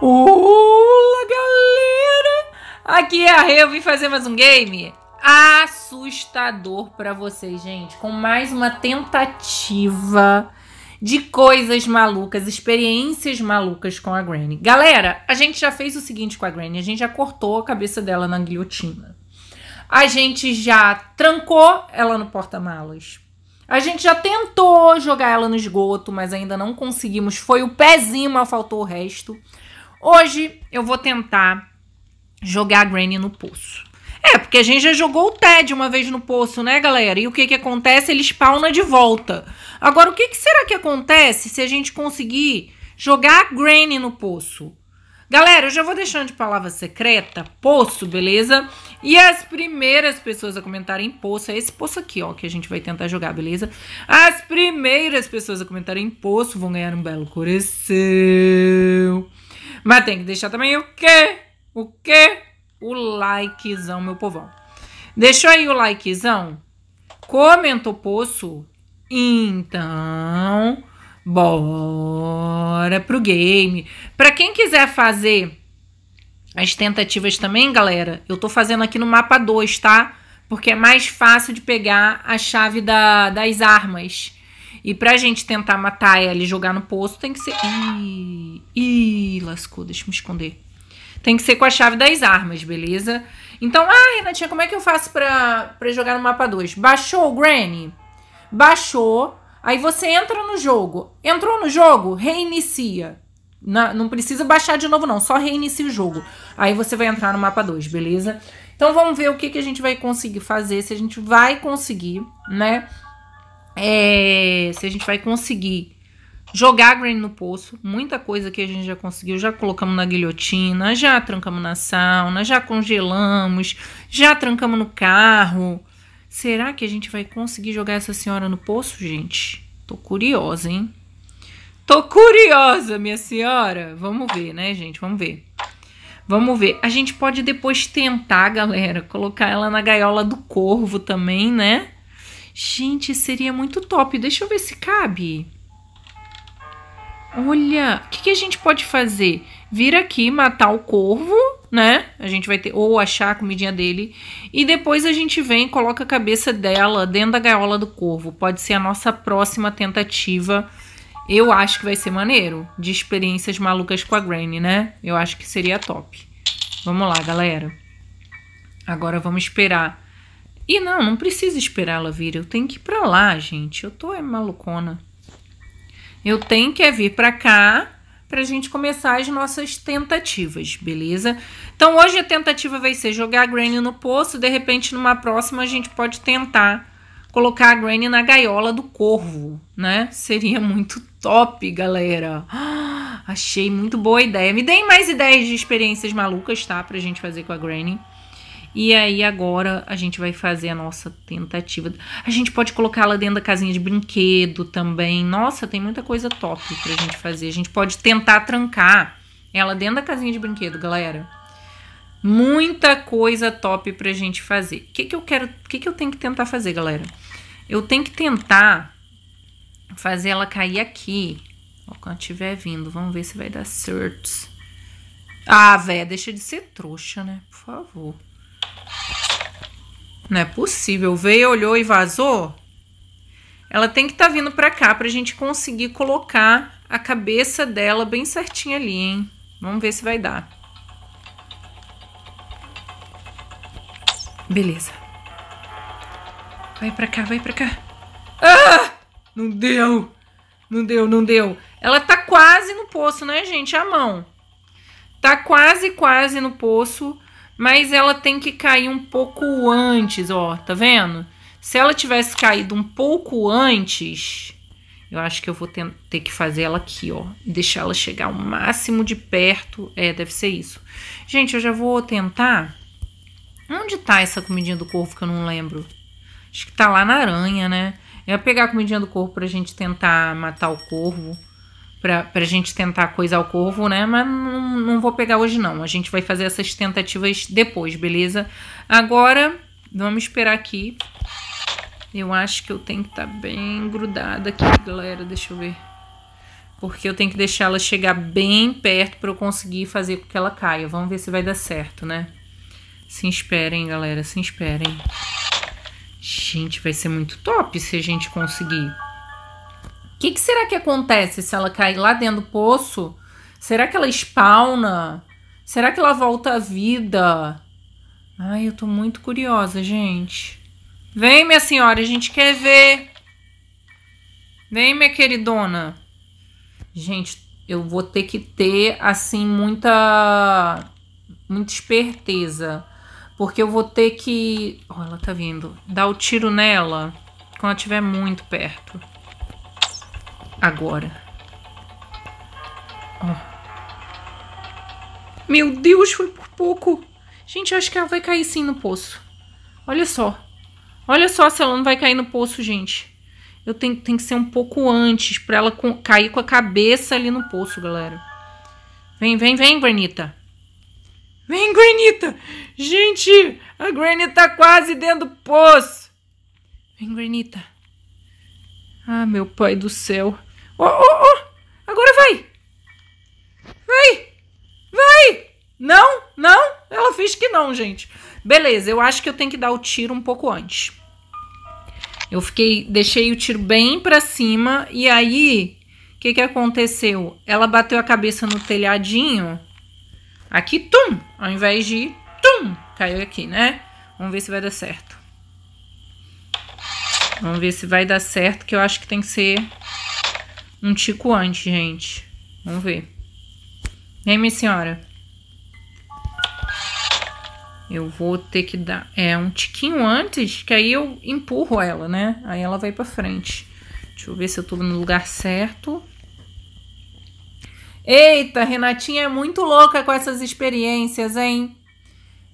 Olá, galera! Aqui é a Rê, eu vim fazer mais um game assustador para vocês, gente, com mais uma tentativa de coisas malucas, experiências malucas com a Granny. Galera, a gente já fez o seguinte com a Granny, a gente já cortou a cabeça dela na guilhotina. A gente já trancou ela no porta-malas. A gente já tentou jogar ela no esgoto, mas ainda não conseguimos. Foi o pezinho, mas faltou o resto. Hoje eu vou tentar jogar a Granny no poço. É, porque a gente já jogou o Ted uma vez no poço, né, galera? E o que que acontece? Ele spawna de volta. Agora, o que, que será que acontece se a gente conseguir jogar a Granny no poço? Galera, eu já vou deixando de palavra secreta, poço, beleza? E as primeiras pessoas a comentarem poço, é esse poço aqui, ó, que a gente vai tentar jogar, beleza? As primeiras pessoas a comentarem poço vão ganhar um belo coração. Mas tem que deixar também o quê? O quê? O likezão, meu povão. Deixou aí o likezão? Comenta o poço? Então, bora pro game. Para quem quiser fazer as tentativas também, galera, eu tô fazendo aqui no mapa 2, tá? Porque é mais fácil de pegar a chave da, das armas. E pra gente tentar matar ela e jogar no poço, tem que ser. Ih, ih lascou, deixa eu me esconder. Tem que ser com a chave das armas, beleza? Então, ah, Renatinha, como é que eu faço pra, pra jogar no mapa 2? Baixou o Granny? Baixou. Aí você entra no jogo. Entrou no jogo? Reinicia. Na, não precisa baixar de novo, não. Só reinicia o jogo. Aí você vai entrar no mapa 2, beleza? Então vamos ver o que, que a gente vai conseguir fazer. Se a gente vai conseguir, né? é, se a gente vai conseguir jogar a Granny no poço, muita coisa que a gente já conseguiu, já colocamos na guilhotina, já trancamos na sauna, já congelamos, já trancamos no carro. Será que a gente vai conseguir jogar essa senhora no poço, gente? Tô curiosa, hein? Tô curiosa, minha senhora. Vamos ver, né, gente? Vamos ver. Vamos ver. A gente pode depois tentar, galera, colocar ela na gaiola do corvo também, né? Gente, seria muito top. Deixa eu ver se cabe. Olha, o que, que, a gente pode fazer? Vir aqui, matar o corvo, né? A gente vai ter, ou achar a comidinha dele. E depois a gente vem e coloca a cabeça dela dentro da gaiola do corvo. Pode ser a nossa próxima tentativa. Eu acho que vai ser maneiro. De experiências malucas com a Granny, né? Eu acho que seria top. Vamos lá, galera. Agora vamos esperar e não, não precisa esperar ela vir. Eu tenho que ir pra lá, gente. Eu tô é malucona. Eu tenho que é vir pra cá pra gente começar as nossas tentativas, beleza? Então hoje a tentativa vai ser jogar a Granny no poço. De repente, numa próxima, a gente pode tentar colocar a Granny na gaiola do corvo, né? Seria muito top, galera. Ah, achei muito boa ideia. Me deem mais ideias de experiências malucas, tá? Pra gente fazer com a Granny. E aí agora a gente vai fazer a nossa tentativa. A gente pode colocar ela dentro da casinha de brinquedo também. Nossa, tem muita coisa top pra gente fazer. A gente pode tentar trancar ela dentro da casinha de brinquedo, galera. Muita coisa top pra gente fazer. O que, que eu quero. O que, que eu tenho que tentar fazer, galera? Eu tenho que tentar fazer ela cair aqui. Ó, quando estiver vindo, vamos ver se vai dar certo. Ah, velho, deixa de ser trouxa, né? Por favor. Não é possível. Veio, olhou e vazou. Ela tem que estar tá vindo para cá para a gente conseguir colocar a cabeça dela bem certinha ali, hein? Vamos ver se vai dar. Beleza. Vai para cá, vai para cá. Ah! Não deu. Não deu, não deu. Ela tá quase no poço, né, gente? A mão. Tá quase, quase no poço mas ela tem que cair um pouco antes, ó, tá vendo? Se ela tivesse caído um pouco antes, eu acho que eu vou ter, que fazer ela aqui, ó, deixar ela chegar o máximo de perto, é, deve ser isso. Gente, eu já vou tentar, onde tá essa comidinha do corvo que eu não lembro? Acho que tá lá na aranha, né? Eu ia pegar a comidinha do corvo pra gente tentar matar o corvo para a gente tentar coisar o corvo, né? Mas não, não vou pegar hoje, não. A gente vai fazer essas tentativas depois, beleza? Agora, vamos esperar aqui. Eu acho que eu tenho que estar tá bem grudada aqui, galera. Deixa eu ver. Porque eu tenho que deixar ela chegar bem perto para eu conseguir fazer com que ela caia. Vamos ver se vai dar certo, né? Se esperem, galera. Se esperem. Gente, vai ser muito top se a gente conseguir. O que, que será que acontece se ela cair lá dentro do poço? Será que ela spawna? Será que ela volta à vida? Ai, eu tô muito curiosa, gente. Vem, minha senhora, a gente quer ver. Vem, minha queridona. Gente, eu vou ter que ter, assim, muita. muita esperteza. Porque eu vou ter que. Olha, oh, ela tá vindo. Dar o tiro nela quando ela estiver muito perto agora. Oh. Meu Deus, foi por pouco. Gente, acho que ela vai cair sim no poço. Olha só. Olha só se ela não vai cair no poço, gente. Eu tenho, tenho que ser um pouco antes para ela com, cair com a cabeça ali no poço, galera. Vem, vem, vem, Granita. Vem, Granita. Gente, a Granita tá quase dentro do poço. Vem, Granita. Ah, meu pai do céu. Oh, Agora vai! Vai! Vai! Não, não! Ela fez que não, gente. Beleza, eu acho que eu tenho que dar o tiro um pouco antes. Eu fiquei, deixei o tiro bem pra cima e aí, o que que aconteceu? Ela bateu a cabeça no telhadinho. Aqui, tum! Ao invés de tum, caiu aqui, né? Vamos ver se vai dar certo. Vamos ver se vai dar certo, que eu acho que tem que ser um tico antes, gente. Vamos ver. Vem, minha senhora. Eu vou ter que dar é um tiquinho antes, que aí eu empurro ela, né? Aí ela vai pra frente. Deixa eu ver se eu tô no lugar certo. Eita, Renatinha é muito louca com essas experiências, hein?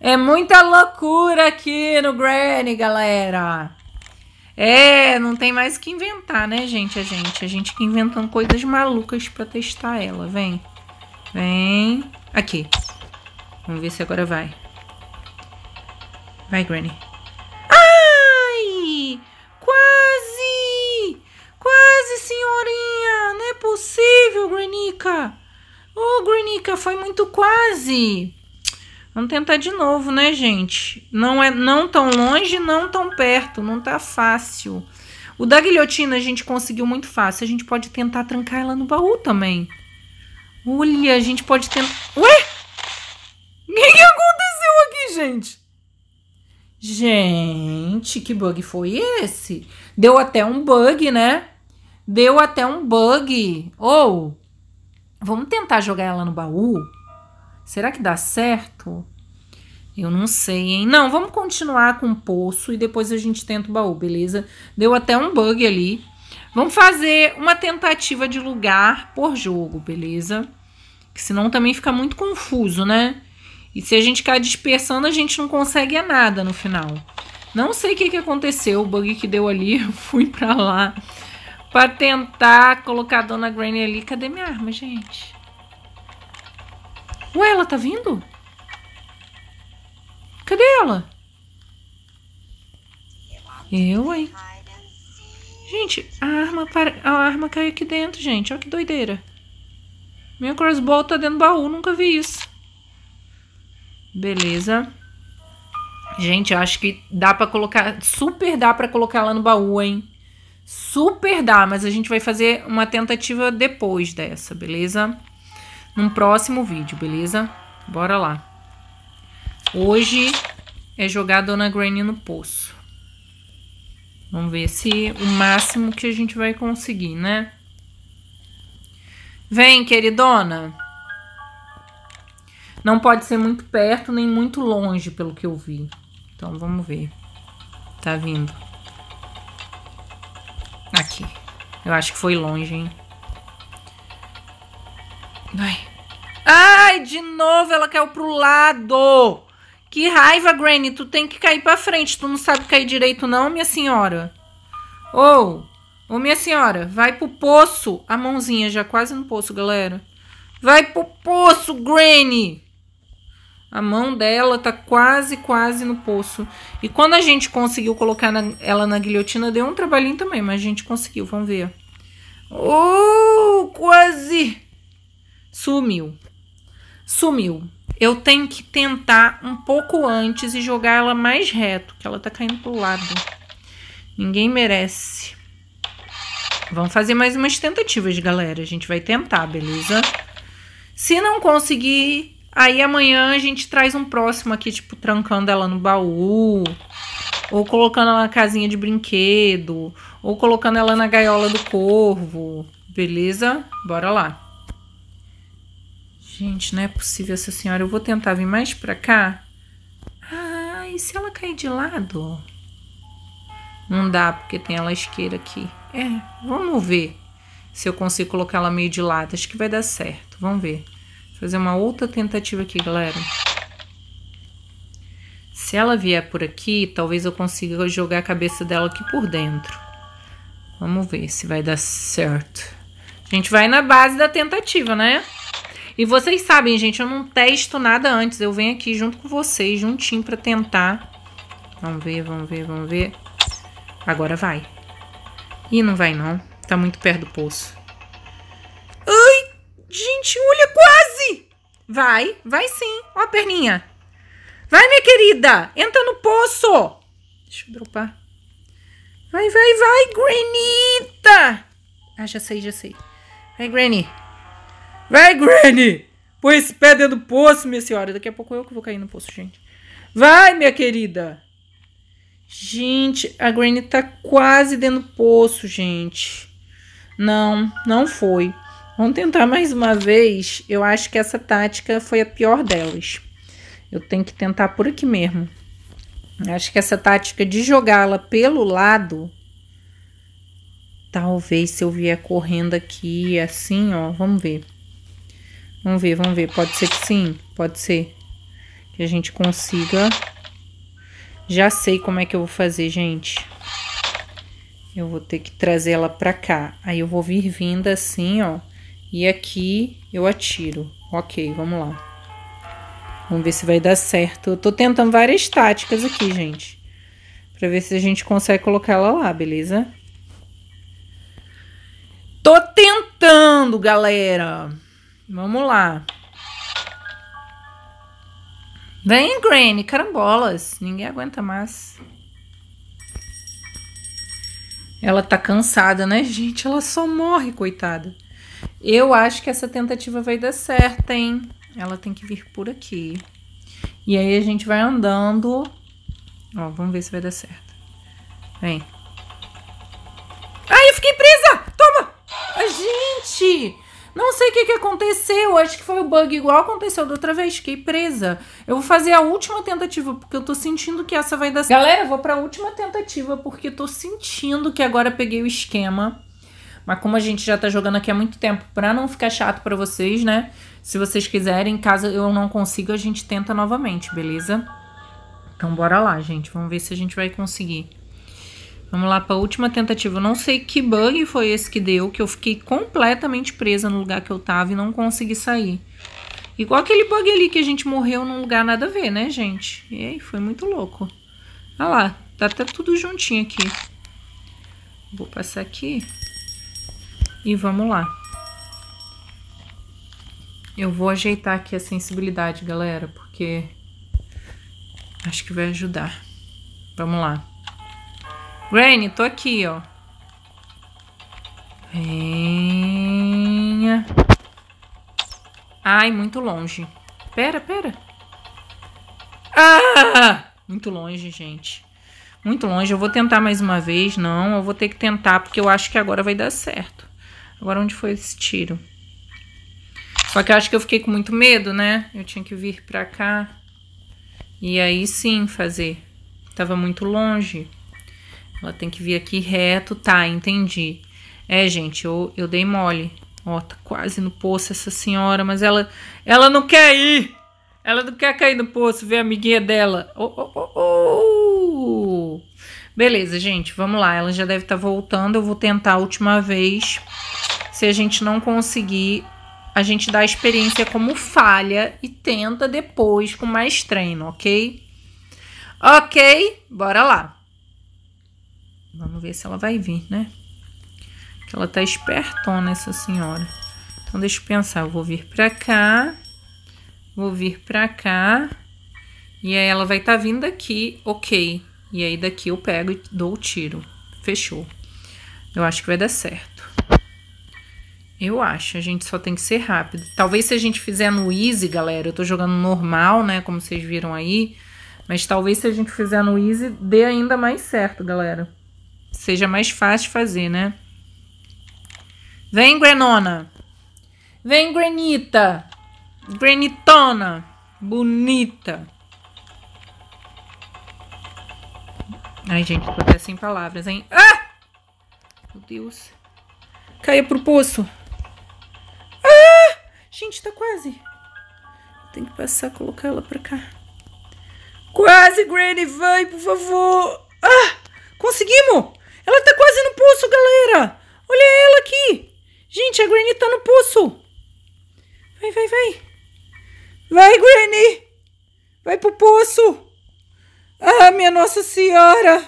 É muita loucura aqui no Granny, galera. É, não tem mais que inventar, né, gente? A gente, a gente que inventando coisas malucas para testar ela. Vem. Vem. Aqui. Vamos ver se agora vai. Vai, Granny. Ai! Quase! Quase, senhorinha! Não é possível, Granica! Ô, oh, Granica, foi muito quase! Vamos tentar de novo, né, gente? Não é não tão longe, não tão perto, não tá fácil. O da guilhotina a gente conseguiu muito fácil. A gente pode tentar trancar ela no baú também. Olha, a gente pode tentar... Ué? O que, aconteceu aqui, gente? Gente, que bug foi esse? Deu até um bug, né? Deu até um bug. Ou, oh, vamos tentar jogar ela no baú? Será que dá certo? Eu não sei, hein? Não, vamos continuar com o poço e depois a gente tenta o baú, beleza? Deu até um bug ali. Vamos fazer uma tentativa de lugar por jogo, beleza? Que senão também fica muito confuso, né? E se a gente ficar dispersando, a gente não consegue é nada no final. Não sei o que, que aconteceu, o bug que deu ali, eu fui pra lá pra tentar colocar a Dona Granny ali. Cadê minha arma, gente? Ué, ela tá vindo? Cadê ela? Eu, hein? Gente, a arma, para... a arma caiu aqui dentro, gente. Olha que doideira. Meu crossbow tá dentro do baú, nunca vi isso. Beleza. Gente, eu acho que dá pra colocar... Super dá pra colocar lá no baú, hein? Super dá, mas a gente vai fazer uma tentativa depois dessa, beleza? num próximo vídeo, beleza? Bora lá. Hoje é jogar a Dona Granny no poço. Vamos ver se o máximo que a gente vai conseguir, né? Vem, queridona. Não pode ser muito perto nem muito longe, pelo que eu vi. Então vamos ver. Tá vindo. Aqui. Eu acho que foi longe, hein? Vai. Ai, de novo ela caiu pro lado. Que raiva, Granny. Tu tem que cair pra frente. Tu não sabe cair direito, não, minha senhora. Ou, oh, oh, minha senhora, vai pro poço. A mãozinha já quase no poço, galera. Vai pro poço, Granny. A mão dela tá quase, quase no poço. E quando a gente conseguiu colocar na, ela na guilhotina, deu um trabalhinho também, mas a gente conseguiu, vamos ver. Oh, quase! Sumiu. Sumiu. Eu tenho que tentar um pouco antes e jogar ela mais reto, que ela tá caindo pro lado. Ninguém merece. Vamos fazer mais umas tentativas, galera. A gente vai tentar, beleza? Se não conseguir, aí amanhã a gente traz um próximo aqui, tipo, trancando ela no baú. Ou colocando ela na casinha de brinquedo. Ou colocando ela na gaiola do corvo. Beleza? Bora lá. Gente, não é possível essa senhora. Eu vou tentar vir mais pra cá. Ah, e se ela cair de lado? Não dá, porque tem a lasqueira aqui. É, vamos ver se eu consigo colocar ela meio de lado. Acho que vai dar certo. Vamos ver. Vou fazer uma outra tentativa aqui, galera. Se ela vier por aqui, talvez eu consiga jogar a cabeça dela aqui por dentro. Vamos ver se vai dar certo. A gente vai na base da tentativa, né? E vocês sabem, gente, eu não testo nada antes. Eu venho aqui junto com vocês, juntinho, pra tentar. Vamos ver, vamos ver, vamos ver. Agora vai. Ih, não vai não. Tá muito perto do poço. Ai, gente, olha, quase! Vai, vai sim. Ó a perninha. Vai, minha querida. Entra no poço. Deixa eu dropar. Vai, vai, vai, Granita. Ah, já sei, já sei. Vai, Granny. Vai, Granny! Põe esse pé dentro do poço, minha senhora. Daqui a pouco eu que vou cair no poço, gente. Vai, minha querida! Gente, a Granny tá quase dentro do poço, gente. Não, não foi. Vamos tentar mais uma vez. Eu acho que essa tática foi a pior delas. Eu tenho que tentar por aqui mesmo. acho que essa tática de jogá-la pelo lado... Talvez se eu vier correndo aqui assim, ó, vamos ver. Vamos ver, vamos ver. Pode ser que sim, pode ser. Que a gente consiga. Já sei como é que eu vou fazer, gente. Eu vou ter que trazer ela pra cá. Aí eu vou vir vindo assim, ó. E aqui eu atiro. Ok, vamos lá. Vamos ver se vai dar certo. Eu tô tentando várias táticas aqui, gente. Pra ver se a gente consegue colocar ela lá, beleza? Tô tentando, galera! Vamos lá. Vem, Granny, carambolas. Ninguém aguenta mais. Ela tá cansada, né, gente? Ela só morre, coitada. Eu acho que essa tentativa vai dar certo, hein? Ela tem que vir por aqui. E aí a gente vai andando. Ó, vamos ver se vai dar certo. Vem. Ai, eu fiquei presa! Toma! gente! Não sei o que, que aconteceu, acho que foi o bug igual aconteceu da outra vez, fiquei presa. Eu vou fazer a última tentativa, porque eu tô sentindo que essa vai dar certo. Galera, eu vou pra última tentativa, porque tô sentindo que agora peguei o esquema. Mas como a gente já tá jogando aqui há muito tempo, pra não ficar chato pra vocês, né? Se vocês quiserem, caso eu não consiga, a gente tenta novamente, beleza? Então bora lá, gente. Vamos ver se a gente vai conseguir. Vamos lá para a última tentativa. Eu não sei que bug foi esse que deu, que eu fiquei completamente presa no lugar que eu tava e não consegui sair. Igual aquele bug ali que a gente morreu num lugar nada a ver, né, gente? E aí, foi muito louco. Olha lá, tá até tudo juntinho aqui. Vou passar aqui. E vamos lá. Eu vou ajeitar aqui a sensibilidade, galera, porque acho que vai ajudar. Vamos lá. Granny, tô aqui, ó. Venha. Ai, muito longe. Pera, pera. Ah! Muito longe, gente. Muito longe. Eu vou tentar mais uma vez. Não, eu vou ter que tentar, porque eu acho que agora vai dar certo. Agora, onde foi esse tiro? Só que eu acho que eu fiquei com muito medo, né? Eu tinha que vir pra cá. E aí, sim, fazer. Tava muito longe. Ela tem que vir aqui reto, tá, entendi. É, gente, eu, eu dei mole. Ó, tá quase no poço essa senhora, mas ela, ela não quer ir. Ela não quer cair no poço, ver a amiguinha dela. Oh, oh, oh, Beleza, gente, vamos lá. Ela já deve estar tá voltando. Eu vou tentar a última vez. Se a gente não conseguir, a gente dá a experiência como falha e tenta depois com mais treino, ok? Ok, bora lá. Vamos ver se ela vai vir, né? Que ela tá espertona, essa senhora. Então, deixa eu pensar. Eu vou vir pra cá. Vou vir pra cá. E aí, ela vai estar tá vindo aqui, ok. E aí, daqui eu pego e dou o tiro. Fechou. Eu acho que vai dar certo. Eu acho, a gente só tem que ser rápido. Talvez se a gente fizer no easy, galera, eu tô jogando normal, né, como vocês viram aí, mas talvez se a gente fizer no easy, dê ainda mais certo, galera seja mais fácil fazer, né? Vem, Grenona. Vem, Grenita. Grenitona. Bonita. Ai, gente, tô até sem palavras, hein? Ah! Meu Deus. Caia pro poço. Ah! Gente, tá quase. Tem que passar, colocar ela pra cá. Quase, Granny, vai, por favor. Ah! Conseguimos! Ela tá quase no poço, galera! Olha ela aqui! Gente, a Granny tá no poço! Vai, vai, vai! Vai, Granny! Vai pro poço! Ah, minha Nossa Senhora!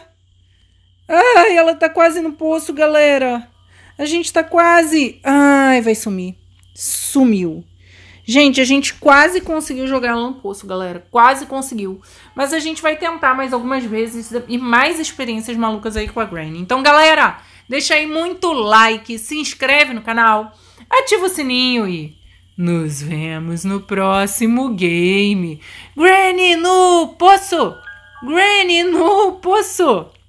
Ai, ah, ela tá quase no poço, galera! A gente tá quase! Ai, vai sumir! Sumiu! Gente, a gente quase conseguiu jogar ela no poço, galera. Quase conseguiu. Mas a gente vai tentar mais algumas vezes e mais experiências malucas aí com a Granny. Então, galera, deixa aí muito like, se inscreve no canal, ativa o sininho e nos vemos no próximo game. Granny no poço! Granny no poço!